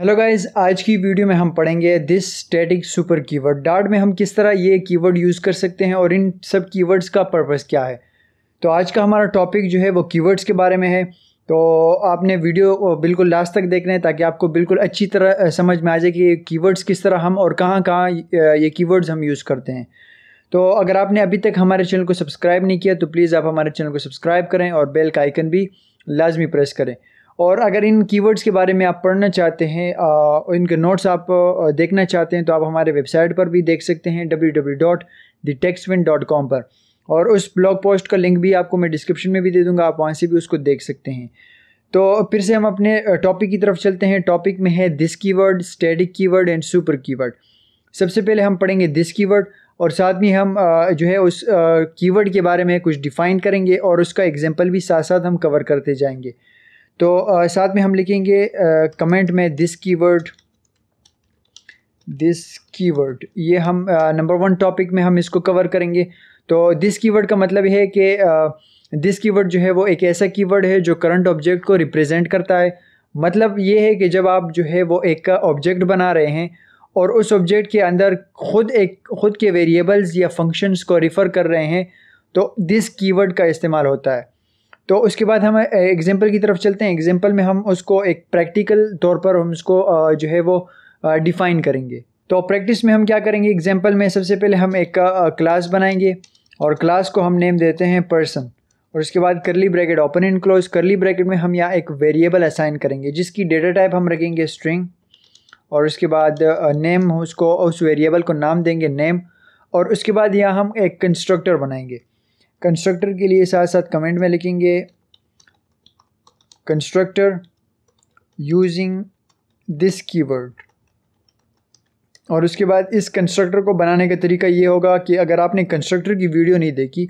hello guys आज की video में हम पढ़ेंगे दिस स्टैटिक सुपर कीवर्ड डार्ट में हम किस तरह ये कीवर्ड यूज़ कर सकते हैं और इन सब कीवर्ड्स का पर्पस क्या है तो आज का हमारा टॉपिक जो है वो कीवर्ड्स के बारे में है तो आपने वीडियो बिल्कुल लास्ट तक देखना है ताकि आपको बिल्कुल अच्छी तरह समझ में आ जाए कि कीवर्ड्स किस तरह हम और कहाँ कहाँ ये कीवर्ड्स हम यूज़ करते हैं तो अगर आपने अभी तक हमारे चैनल को सब्सक्राइब नहीं किया तो प्लीज़ आप हमारे चैनल को सब्सक्राइब करें और बेल का आइकन भी लाजमी प्रेस करें और अगर इन कीवर्ड्स के बारे में आप पढ़ना चाहते हैं और इनके नोट्स आप देखना चाहते हैं तो आप हमारे वेबसाइट पर भी देख सकते हैं www.thetextwin.com पर और उस ब्लॉग पोस्ट का लिंक भी आपको मैं डिस्क्रिप्शन में भी दे दूंगा आप वहाँ से भी उसको देख सकते हैं तो फिर से हम अपने टॉपिक की तरफ चलते हैं टॉपिक में है this keyword static keyword and super keyword सबसे पहले हम पढ़ेंगे दिस कीवर्ड और साथ में हम जो है उस कीवर्ड के बारे में कुछ डिफ़ाइन करेंगे और उसका एग्जाम्पल भी साथ साथ हम कवर करते जाएंगे तो आ, साथ में हम लिखेंगे आ, कमेंट में दिस कीवर्ड दिस कीवर्ड ये हम नंबर वन टॉपिक में हम इसको कवर करेंगे तो दिस कीवर्ड का मतलब है कि दिस कीवर्ड जो है वो एक ऐसा कीवर्ड है जो करंट ऑब्जेक्ट को रिप्रेजेंट करता है मतलब ये है कि जब आप जो है वो एक ऑब्जेक्ट बना रहे हैं और उस ऑब्जेक्ट के अंदर खुद एक खुद के वेरिएबल्स या फंक्शंस को रिफ़र कर रहे हैं तो दिस कीवर्ड का इस्तेमाल होता है तो उसके बाद हम एग्जाम्पल की तरफ चलते हैं एग्जाम्पल में हम उसको एक प्रैक्टिकल तौर पर हम उसको जो है वो डिफ़ाइन करेंगे तो प्रैक्टिस में हम क्या करेंगे एग्जाम्पल में सबसे पहले हम एक क्लास बनाएंगे और क्लास को हम नेम देते हैं पर्सन और उसके बाद curly bracket open and close curly bracket में हम यहाँ एक वेरिएबल असाइन करेंगे जिसकी डेटा टाइप हम रखेंगे स्ट्रिंग और उसके बाद नेम उसको उस वेरिएबल को नाम देंगे नेम और उसके बाद यहाँ हम एक कंस्ट्रक्टर बनाएंगे कंस्ट्रक्टर के लिए साथ साथ कमेंट में लिखेंगे कंस्ट्रक्टर यूजिंग दिस कीवर्ड और उसके बाद इस कंस्ट्रक्टर को बनाने का तरीका ये होगा कि अगर आपने कंस्ट्रक्टर की वीडियो नहीं देखी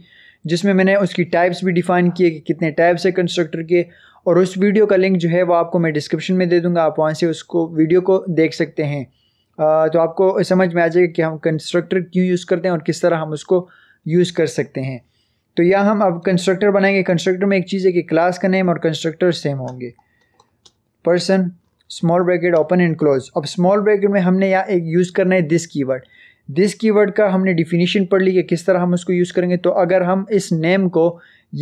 जिसमें मैंने उसकी टाइप्स भी डिफ़ाइन किए कि कितने टाइप्स है कंस्ट्रक्टर के और उस वीडियो का लिंक जो है वो आपको मैं डिस्क्रिप्शन में दे दूंगा आप वहाँ से उसको वीडियो को देख सकते हैं आ, तो आपको समझ में आ जाएगा कि हम कंस्ट्रक्टर क्यों यूज़ करते हैं और किस तरह हम उसको यूज़ कर सकते हैं तो या हम अब कंस्ट्रक्टर बनाएंगे कंस्ट्रक्टर में एक चीज़ है कि क्लास का नेम और कंस्ट्रक्टर सेम होंगे person small bracket open and close अब स्मॉल ब्रैकेट में हमने यहाँ एक यूज़ करना है दिस कीवर्ड दिस कीवर्ड का हमने डिफिनीशन पढ़ ली कि किस तरह हम उसको यूज़ करेंगे तो अगर हम इस नेम को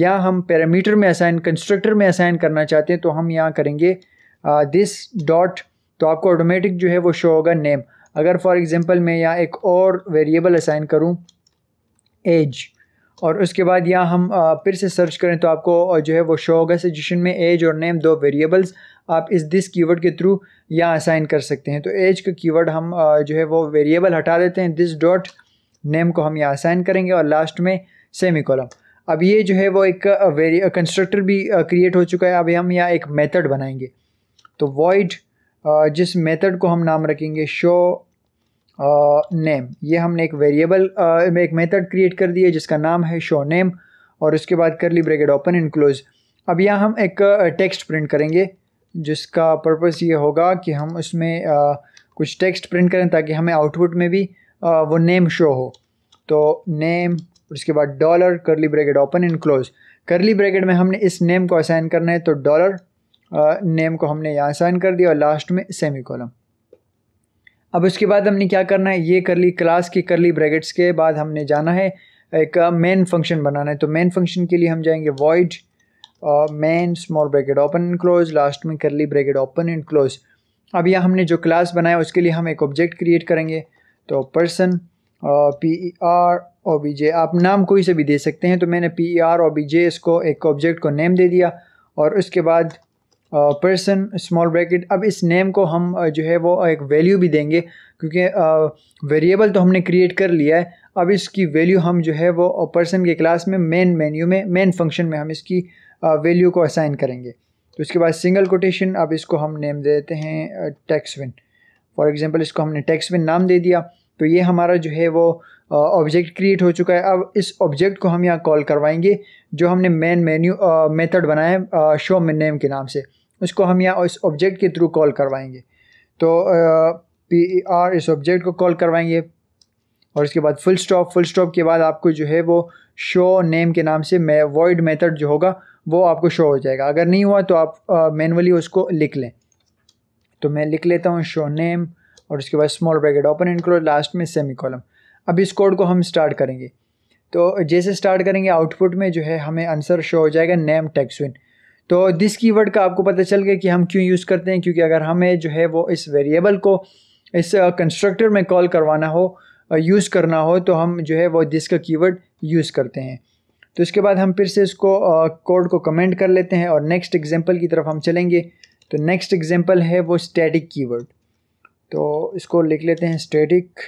या हम पैरामीटर में असाइन कंस्ट्रक्टर में असाइन करना चाहते हैं तो हम यहाँ करेंगे दिस डॉट तो आपको ऑटोमेटिक जो है वो शो होगा नेम अगर फॉर एग्ज़ाम्पल मैं यहाँ एक और वेरिएबल असाइन करूँ एज और उसके बाद यहाँ हम फिर से सर्च करें तो आपको जो है वो शो होगा सजेशन में एज और नेम दो वेरिएबल्स आप इस दिस कीवर्ड के थ्रू यहाँ असाइन कर सकते हैं तो एज का कीवर्ड हम जो है वो वेरिएबल हटा देते हैं दिस डॉट नेम को हम यहाँ असाइन करेंगे और लास्ट में सेमी कॉलम अब ये जो है वो एक वेरी कंस्ट्रक्टर भी क्रिएट हो चुका है अब हम यहाँ एक मेथड बनाएंगे तो वॉइड जिस मेथड को हम नाम रखेंगे शो नेम ये हमने एक वेरिएबल में एक मेथड क्रिएट कर दी है जिसका नाम है शो नेम और उसके बाद curly bracket open and close अब यहाँ हम एक टेक्स्ट प्रिंट करेंगे जिसका पर्पज़ ये होगा कि हम उसमें आ, कुछ टेक्स्ट प्रिंट करें ताकि हमें आउटपुट में भी आ, वो नेम शो हो तो नेम उसके बाद dollar curly bracket open and close curly bracket में हमने इस नेम को असाइन करना है तो डॉलर नेम को हमने यहाँ असाइन कर दिया और लास्ट में सेमी कॉलम अब उसके बाद हमने क्या करना है ये कर ली क्लास की कर ली ब्रैकेट्स के बाद हमने जाना है एक मेन uh, फंक्शन बनाना है तो मेन फंक्शन के लिए हम जाएंगे void main small bracket open and close last में curly bracket open and close अब यह हमने जो क्लास बनाया उसके लिए हम एक ऑब्जेक्ट क्रिएट करेंगे तो person P E R O B J आप नाम कोई से भी दे सकते हैं तो मैंने P E R O B J इसको एक ऑब्जेक्ट को नेम दे दिया और उसके बाद पर्सन स्मॉल ब्रैकेट अब इस नेम को हम जो है वो एक वैल्यू भी देंगे क्योंकि वेरिएबल तो हमने क्रिएट कर लिया है अब इसकी वैल्यू हम जो है वो पर्सन के क्लास में मेन मेन्यू में मेन फंक्शन में हम इसकी वैल्यू को असाइन करेंगे तो इसके बाद सिंगल कोटेशन अब इसको हम नेम दे देते हैं टैक्सविन फॉर एग्ज़ाम्पल इसको हमने टैक्सविन नाम दे दिया तो ये हमारा जो है वो ऑब्जेक्ट क्रिएट हो चुका है अब इस ऑब्जेक्ट को हम यहाँ कॉल करवाएंगे जो हमने मेन मेन्यू मेथड बनाया है शो में नेम के नाम से उसको हम यहाँ इस ऑब्जेक्ट के थ्रू कॉल करवाएंगे तो पी आर इस ऑब्जेक्ट को कॉल करवाएंगे और इसके बाद फुल स्टॉप फुल स्टॉप के बाद आपको जो है वो शो नेम के नाम से मे वॉइड मेथड जो होगा वो आपको शो हो जाएगा अगर नहीं हुआ तो आप मैनुअली उसको लिख लें तो मैं लिख लेता हूँ शो नेम और उसके बाद small bracket open and close last में सेमी कॉलम अब इस कोड को हम स्टार्ट करेंगे तो जैसे स्टार्ट करेंगे आउटपुट में जो है हमें आंसर शो हो जाएगा नेम टैक्सविन तो दिस कीवर्ड का आपको पता चल गया कि हम क्यों यूज़ करते हैं क्योंकि अगर हमें जो है वो इस वेरिएबल को इस कंस्ट्रक्टर uh, में कॉल करवाना हो यूज़ uh, करना हो तो हम जो है वो दिस का कीवर्ड यूज़ करते हैं तो इसके बाद हम फिर से इसको कोड uh, को कमेंट कर लेते हैं और नेक्स्ट एग्जाम्पल की तरफ हम चलेंगे तो नेक्स्ट एग्जाम्पल है वो स्टैटिक कीवर्ड तो इसको लिख लेते हैं स्टैटिक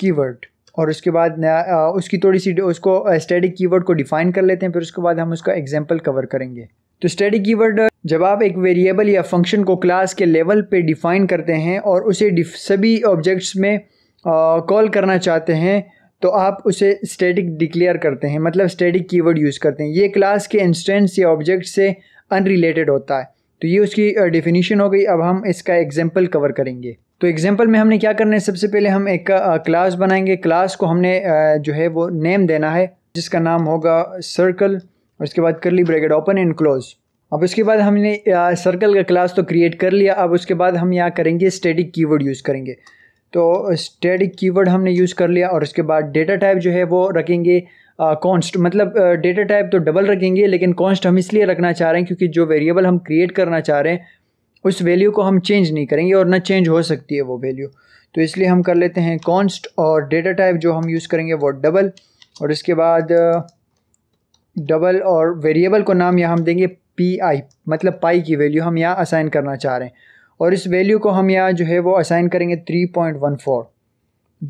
कीवर्ड और उसके बाद नया उसकी थोड़ी सी उसको स्टडी कीवर्ड को डिफाइन कर लेते हैं फिर उसके बाद हम उसका एग्जाम्पल कवर करेंगे तो स्टडी कीवर्ड जब आप एक वेरिएबल या फंक्शन को क्लास के लेवल पे डिफाइन करते हैं और उसे सभी ऑब्जेक्ट्स में कॉल करना चाहते हैं तो आप उसे स्टैटिक डिक्लेयर करते हैं मतलब स्टैटिक कीवर्ड यूज़ करते हैं ये क्लास के इंस्टेंस या ऑब्जेक्ट से अनरिलेटेड होता है तो ये उसकी डिफिनीशन हो गई अब हम इसका एग्जाम्पल कवर करेंगे तो एग्जांपल में हमने क्या करना है सबसे पहले हम एक क्लास बनाएंगे क्लास को हमने जो है वो नेम देना है जिसका नाम होगा सर्कल और उसके बाद curly bracket open and close अब उसके बाद हमने सर्कल का क्लास तो क्रिएट कर लिया अब उसके बाद हम यहाँ करेंगे स्टेटिक कीवर्ड यूज़ करेंगे तो स्टेटिक कीवर्ड हमने यूज़ कर लिया और उसके बाद डेटा टाइप जो है वो रखेंगे कॉन्स्ट मतलब डेटा टाइप तो डबल रखेंगे लेकिन कॉन्स्ट हम इसलिए रखना चाह रहे हैं क्योंकि जो वेरिएबल हम क्रिएट करना चाह रहे हैं उस वैल्यू को हम चेंज नहीं करेंगे और ना चेंज हो सकती है वो वैल्यू तो इसलिए हम कर लेते हैं कॉन्स्ट और डेटा टाइप जो हम यूज़ करेंगे वो डबल और इसके बाद डबल uh, और वेरिएबल को नाम यहाँ हम देंगे पी आई मतलब पाई की वैल्यू हम यहाँ असाइन करना चाह रहे हैं और इस वैल्यू को हम यहाँ जो है वो असाइन करेंगे थ्री पॉइंट वन फोर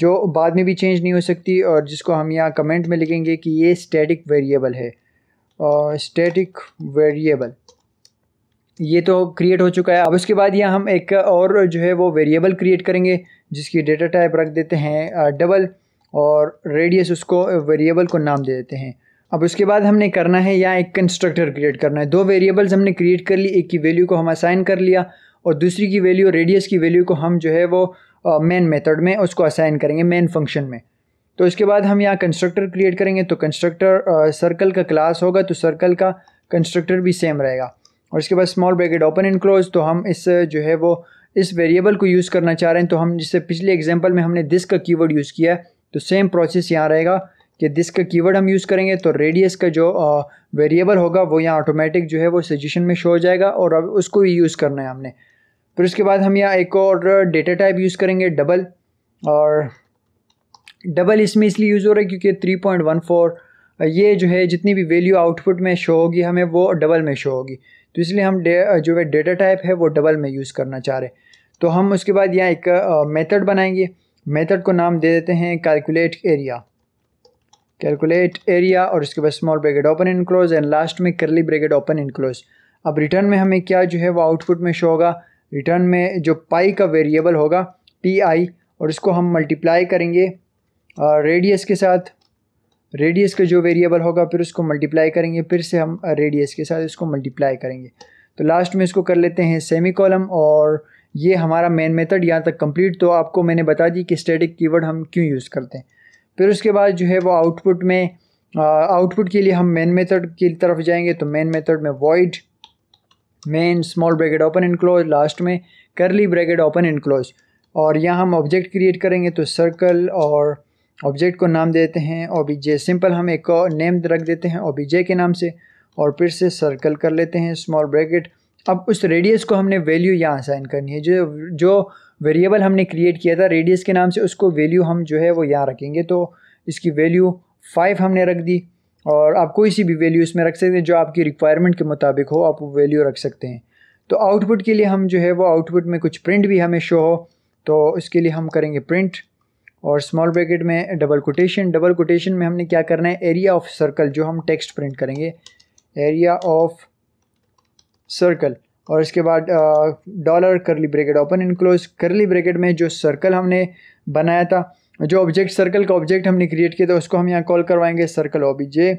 जो बाद में भी चेंज नहीं हो सकती और जिसको हम यहाँ कमेंट में लिखेंगे कि ये स्टैटिक वेरिएबल है स्टैटिक वेरिएबल ये तो क्रिएट हो चुका है अब उसके बाद यहाँ हम एक और जो है वो वेरिएबल क्रिएट करेंगे जिसकी डेटा टाइप रख देते हैं डबल और रेडियस उसको वेरिएबल को नाम दे देते हैं अब उसके बाद हमने करना है यहाँ एक कंस्ट्रक्टर क्रिएट करना है दो वेरिएबल्स हमने क्रिएट कर ली एक की वैल्यू को हम असाइन कर लिया और दूसरी की वैल्यू रेडियस की वैल्यू को हम जो है वो मेन मेथड में उसको असाइन करेंगे मेन फंक्शन में तो उसके बाद हम यहाँ कंस्ट्रक्टर क्रिएट करेंगे तो कंस्ट्रक्टर सर्कल का क्लास होगा तो सर्कल का कंस्ट्रक्टर भी सेम रहेगा और इसके बाद small bracket open and close तो हम इस जो है वो इस वेरिएबल को यूज़ करना चाह रहे हैं तो हम जिससे पिछले एग्जांपल में हमने दिस का कीवर्ड यूज़ किया है तो सेम प्रोसेस यहाँ रहेगा कि दिस का कीवर्ड हम यूज़ करेंगे तो रेडियस का जो वेरिएबल होगा वो यहाँ ऑटोमेटिक जो है वो सजेशन में शो हो जाएगा और अब उसको भी यूज़ करना है हमने फिर उसके बाद हम यहाँ एक और डेटा टाइप यूज़ करेंगे डबल और डबल इसमें इसलिए यूज़ हो रहा है क्योंकि थ्री पॉइंट वन फोर ये जो है जितनी भी वैल्यू आउटपुट में शो होगी हमें वो डबल में शो होगी तो इसलिए हम जो है डेटा टाइप है वो डबल में यूज़ करना चाह रहे हैं तो हम उसके बाद यहाँ एक मेथड बनाएंगे मेथड को नाम दे देते हैं कैलकुलेट एरिया कैलकुलेट एरिया और उसके बाद small bracket open and close close and last में curly bracket open and close close अब रिटर्न में हमें क्या जो है वो आउटपुट में शो होगा रिटर्न में जो पाई का वेरिएबल होगा पी आई और इसको हम मल्टीप्लाई करेंगे रेडियस के साथ रेडियस का जो वेरिएबल होगा फिर उसको मल्टीप्लाई करेंगे फिर से हम रेडियस के साथ इसको मल्टीप्लाई करेंगे तो लास्ट में इसको कर लेते हैं सेमी कॉलम और ये हमारा मेन मेथड यहाँ तक कंप्लीट तो आपको मैंने बता दी कि स्टैटिक कीवर्ड हम क्यों यूज़ करते हैं फिर उसके बाद जो है वो आउटपुट में आउटपुट के लिए हम मेन मेथड की तरफ जाएंगे तो मेन मेथड में void main small bracket open and close last में curly bracket open and close और यहाँ हम ऑब्जेक्ट क्रिएट करेंगे तो सर्कल और ऑब्जेक्ट को नाम देते हैं ओबीजे सिंपल हम एक नेम रख देते हैं ओबीजे के नाम से और फिर से सर्कल कर लेते हैं स्मॉल ब्रैकेट अब उस रेडियस को हमने वैल्यू यहाँ असाइन करनी है जो जो वेरिएबल हमने क्रिएट किया था रेडियस के नाम से उसको वैल्यू हम जो है वो यहाँ रखेंगे तो इसकी वैल्यू फाइव हमने रख दी और आप कोई सी भी वैल्यू इसमें रख सकते हैं जो आपकी रिक्वायरमेंट के मुताबिक हो आप वो वैल्यू रख सकते हैं तो आउटपुट के लिए हम जो है वो आउटपुट में कुछ प्रिंट भी हमें शो हो तो इसके लिए हम करेंगे प्रिंट और स्मॉल ब्रैकेट में डबल कोटेशन डबल कोटेशन में हमने क्या करना है एरिया ऑफ सर्कल जो हम टेक्स्ट प्रिंट करेंगे एरिया ऑफ सर्कल और इसके बाद dollar curly bracket open and close curly bracket में जो सर्कल हमने बनाया था जो ऑब्जेक्ट सर्कल का ऑब्जेक्ट हमने क्रिएट किया था उसको हम यहाँ कॉल करवाएंगे सर्कल ओबीजे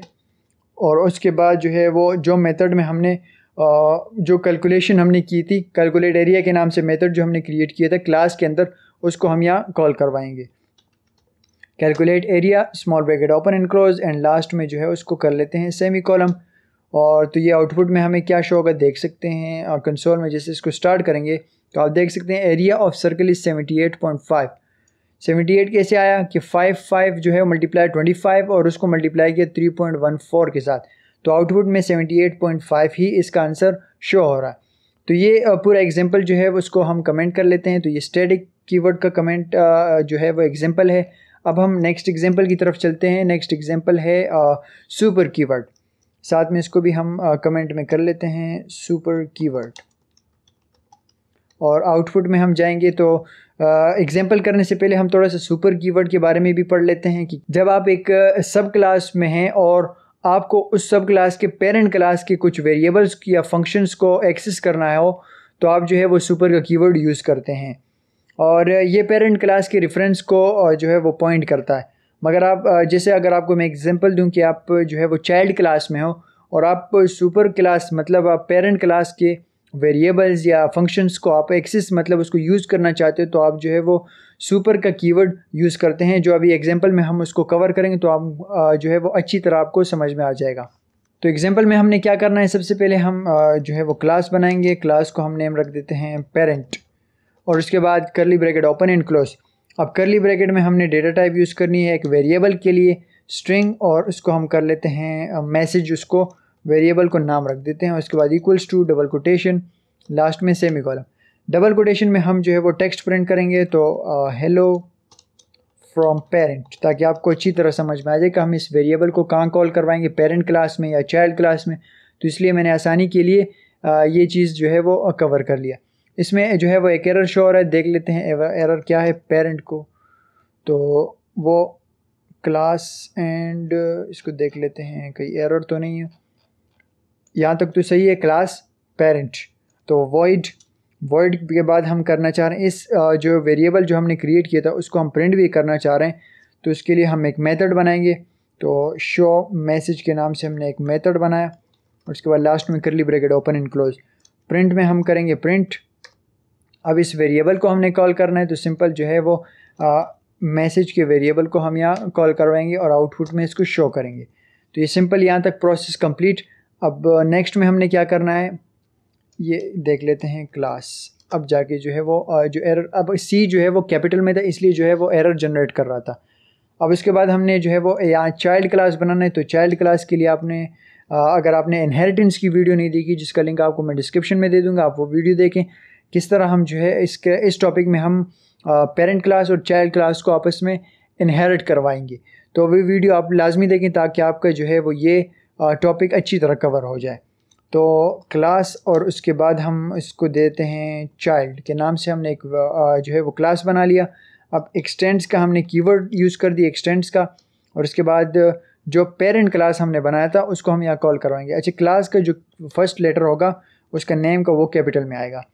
और उसके बाद जो है वो जो मेथड में हमने जो कैलकुलेशन हमने की थी कैलकुलेट एरिया के नाम से मेथड जो हमने क्रिएट किया था क्लास के अंदर उसको हम यहाँ कॉल करवाएंगे calculate area small bracket open and close and last में जो है उसको कर लेते हैं सेमी कॉलम और तो ये आउटपुट में हमें क्या शो होगा देख सकते हैं और कंसोल में जैसे इसको स्टार्ट करेंगे तो आप देख सकते हैं area of circle is seventy eight point five seventy eight कैसे आया कि फाइव फाइव जो है मल्टीप्लाई ट्वेंटी फाइव और उसको मल्टीप्लाई किया थ्री पॉइंट वन फोर के साथ तो आउटपुट में सेवेंटी एट पॉइंट फाइव ही इसका आंसर शो हो रहा है तो ये पूरा एग्जाम्पल जो है उसको हम कमेंट कर लेते हैं तो ये स्टेटिक कीवर्ड का कमेंट जो है वो एग्जाम्पल है अब हम नेक्स्ट एग्जांपल की तरफ चलते हैं नेक्स्ट एग्जांपल है सुपर कीवर्ड साथ में इसको भी हम कमेंट में कर लेते हैं सुपर कीवर्ड और आउटपुट में हम जाएंगे तो एग्जाम्पल करने से पहले हम थोड़ा सा सुपर कीवर्ड के बारे में भी पढ़ लेते हैं कि जब आप एक सब क्लास में हैं और आपको उस सब क्लास के पेरेंट क्लास के कुछ वेरिएबल्स या फंक्शंस को एक्सेस करना हो तो आप जो है वो सुपर का कीवर्ड यूज़ करते हैं और ये पेरेंट क्लास की रेफरेंस को जो है वो पॉइंट करता है मगर आप जैसे अगर आपको मैं एग्जांपल दूं कि आप जो है वो चाइल्ड क्लास में हो और आप सुपर क्लास मतलब आप पेरेंट क्लास के वेरिएबल्स या फंक्शंस को आप एक्सेस मतलब उसको यूज़ करना चाहते हो तो आप जो है वो सुपर का कीवर्ड यूज़ करते हैं जो अभी एग्जाम्पल में हम उसको कवर करेंगे तो आप जो है वो अच्छी तरह आपको समझ में आ जाएगा तो एग्ज़ाम्पल में हमने क्या करना है सबसे पहले हम जो है वो क्लास बनाएंगे क्लास को हम नेम रख देते हैं पेरेंट और उसके बाद curly bracket open and close अब करली ब्रैकेट में हमने डेटा टाइप यूज़ करनी है एक वेरिएबल के लिए स्ट्रिंग और उसको हम कर लेते हैं मैसेज उसको वेरिएबल को नाम रख देते हैं उसके बाद equals to double quotation last में सेमी कॉलम डबल कोटेशन में हम जो है वो टेक्स्ट प्रिंट करेंगे तो हेलो फ्रॉम पेरेंट ताकि आपको अच्छी तरह समझ में आ जाए कि हम इस वेरिएबल को कहाँ कॉल करवाएंगे पेरेंट क्लास में या चाइल्ड क्लास में तो इसलिए मैंने आसानी के लिए आ, ये चीज़ जो है वो कवर कर लिया इसमें जो है वो एक एरर शो हो रहा है देख लेते हैं एरर क्या है पेरेंट को तो वो क्लास एंड uh, इसको देख लेते हैं कहीं एरर तो नहीं है यहाँ तक तो सही है क्लास पेरेंट तो वॉइड वॉइड के बाद हम करना चाह रहे हैं इस uh, जो वेरिएबल जो हमने क्रिएट किया था उसको हम प्रिंट भी करना चाह रहे हैं तो उसके लिए हम एक मेथड बनाएंगे तो शो मैसेज के नाम से हमने एक मेथड बनाया और उसके बाद लास्ट में curly bracket open and close print में हम करेंगे प्रिंट अब इस वेरिएबल को हमने कॉल करना है तो सिंपल जो है वो मैसेज के वेरिएबल को हम यहाँ कॉल करवाएंगे और आउटपुट में इसको शो करेंगे तो ये सिंपल यहाँ तक प्रोसेस कंप्लीट अब नेक्स्ट में हमने क्या करना है ये देख लेते हैं क्लास अब जाके जो है वो जो एरर अब सी जो है वो कैपिटल में था इसलिए जो है वो एरर जनरेट कर रहा था अब इसके बाद हमने जो है वो यहाँ चाइल्ड क्लास बनाना है तो चाइल्ड क्लास के लिए आपने अगर आपने इनहेरिटेंस की वीडियो नहीं देखी जिसका लिंक आपको मैं डिस्क्रिप्शन में दे दूंगा आप वो वीडियो देखें किस तरह हम जो है इस इस टॉपिक में हम पेरेंट क्लास और चाइल्ड क्लास को आपस में इनहेरिट करवाएंगे तो वे वीडियो आप लाजमी देखें ताकि आपका जो है वो ये टॉपिक अच्छी तरह कवर हो जाए तो क्लास और उसके बाद हम इसको देते हैं चाइल्ड के नाम से हमने एक जो है वो क्लास बना लिया अब एक्सटेंड्स का हमने कीवर्ड यूज़ कर दिया एक्सटेंड्स का और उसके बाद जो पेरेंट क्लास हमने बनाया था उसको हम यहाँ कॉल करवाएंगे अच्छा क्लास का जो फर्स्ट लेटर होगा उसका नेम का वो कैपिटल में आएगा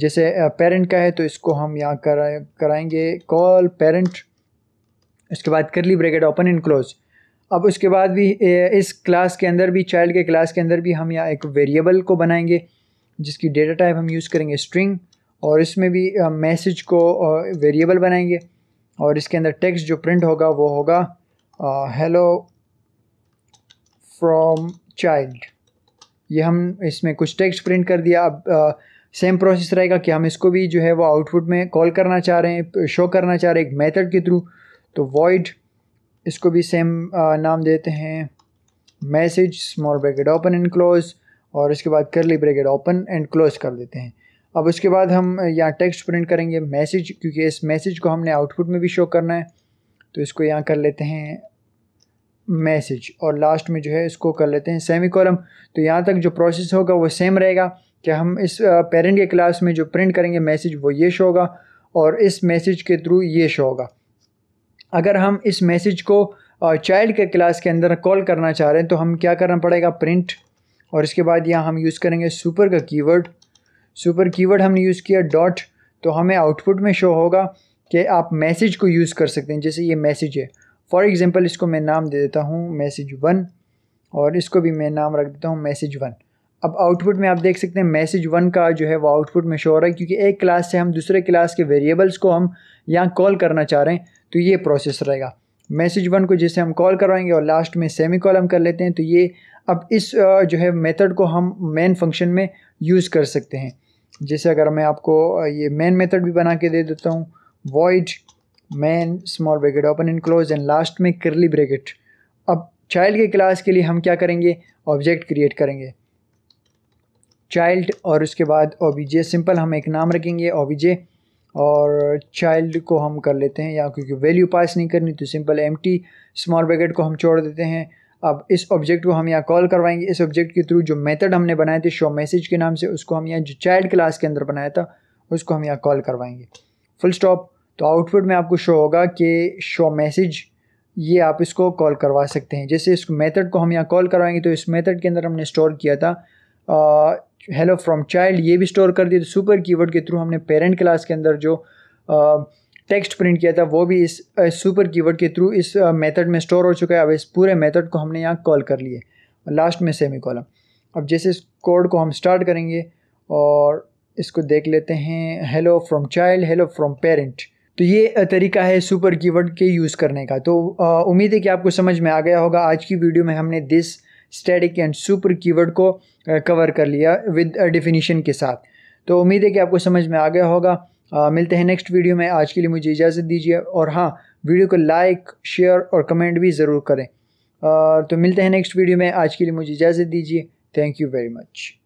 जैसे पेरेंट का है तो इसको हम यहाँ करा कराएँगे कॉल पेरेंट उसके बाद करली ब्रेकेट ओपन एंड क्लोज अब उसके बाद भी इस क्लास के अंदर भी चाइल्ड के क्लास के अंदर भी हम यहाँ एक वेरिएबल को बनाएंगे जिसकी डेटा टाइप हम यूज़ करेंगे स्ट्रिंग और इसमें भी मैसेज को वेरिएबल बनाएंगे और इसके अंदर टेक्स्ट जो प्रिंट होगा वो होगा हेलो फ्रॉम चाइल्ड ये हम इसमें कुछ टेक्स्ट प्रिंट कर दिया अब सेम प्रोसेस रहेगा कि हम इसको भी जो है वो आउटपुट में कॉल करना चाह रहे हैं शो करना चाह रहे हैं एक मेथड के थ्रू तो वॉइड इसको भी सेम नाम देते हैं message small bracket open and close और इसके बाद curly bracket open and close कर देते हैं अब उसके बाद हम यहाँ टेक्स्ट प्रिंट करेंगे मैसेज क्योंकि इस मैसेज को हमने आउटपुट में भी शो करना है तो इसको यहाँ कर लेते हैं मैसेज और लास्ट में जो है इसको कर लेते हैं सेमी कॉलम तो यहाँ तक जो प्रोसेस होगा वो सेम रहेगा कि हम इस पेरेंट के क्लास में जो प्रिंट करेंगे मैसेज वो ये शो होगा और इस मैसेज के थ्रू ये शो होगा अगर हम इस मैसेज को चाइल्ड के क्लास के अंदर कॉल करना चाह रहे हैं तो हम क्या करना पड़ेगा प्रिंट और इसके बाद यहाँ हम यूज़ करेंगे सुपर का कीवर्ड सुपर कीवर्ड हमने यूज़ किया डॉट तो हमें आउटपुट में शो होगा कि आप मैसेज को यूज़ कर सकते हैं जैसे ये मैसेज है फॉर एग्ज़ाम्पल इसको मैं नाम दे देता हूँ मैसेज वन और इसको भी मैं नाम रख देता हूँ मैसेज वन अब आउटपुट में आप देख सकते हैं मैसेज वन का जो है वो आउटपुट में शो हो रहा है क्योंकि एक क्लास से हम दूसरे क्लास के वेरिएबल्स को हम यहाँ कॉल करना चाह रहे हैं तो ये प्रोसेस रहेगा मैसेज वन को जैसे हम कॉल करवाएंगे और लास्ट में सेमी कॉल हम कर लेते हैं तो ये अब इस जो है मेथड को हम मेन फंक्शन में यूज़ कर सकते हैं जैसे अगर मैं आपको ये मेन मेथड भी बना के दे देता हूँ void main small bracket open and close and last में करली ब्रेकेट अब चाइल्ड के क्लास के लिए हम क्या करेंगे ऑब्जेक्ट क्रिएट करेंगे चाइल्ड और उसके बाद ओबीजे सिंपल हम एक नाम रखेंगे ओबीजे और चाइल्ड को हम कर लेते हैं या क्योंकि वैल्यू पास नहीं करनी तो simple empty small bracket को हम छोड़ देते हैं अब इस ऑब्जेक्ट को हम यहाँ कॉल करवाएंगे इस ऑब्जेक्ट के थ्रू जो मेथड हमने बनाए थे शो मैसेज के नाम से उसको हम यहाँ जो चाइल्ड क्लास के अंदर बनाया था उसको हम यहाँ कॉल करवाएंगे फुल स्टॉप तो आउटपुट में आपको शो होगा कि शो मैसेज ये आप इसको कॉल करवा सकते हैं जैसे इस मेथड को हम यहाँ कॉल करवाएंगे तो इस मेथड के अंदर हमने स्टोर किया था हेलो फ्रॉम चाइल्ड ये भी स्टोर कर दिया तो सुपर कीवर्ड के थ्रू हमने पेरेंट क्लास के अंदर जो टेक्स्ट प्रिंट किया था वो भी इस सुपर कीवर्ड के थ्रू इस मेथड में स्टोर हो चुका है अब इस पूरे मेथड को हमने यहाँ कॉल कर लिए लास्ट में सेमी कॉलम अब जैसे इस कोड को हम स्टार्ट करेंगे और इसको देख लेते हैं hello from child hello from parent तो ये तरीका है सुपर कीवर्ड के यूज़ करने का तो उम्मीद है कि आपको समझ में आ गया होगा आज की वीडियो में हमने this static and super keyword को कवर uh, कर लिया विद डिफिनीशन के साथ तो उम्मीद है कि आपको समझ में आ गया होगा आ, uh, मिलते हैं नेक्स्ट वीडियो में आज के लिए मुझे इजाज़त दीजिए और हाँ वीडियो को लाइक शेयर और कमेंट भी ज़रूर करें आ, uh, तो मिलते हैं नेक्स्ट वीडियो में आज के लिए मुझे इजाज़त दीजिए थैंक यू वेरी मच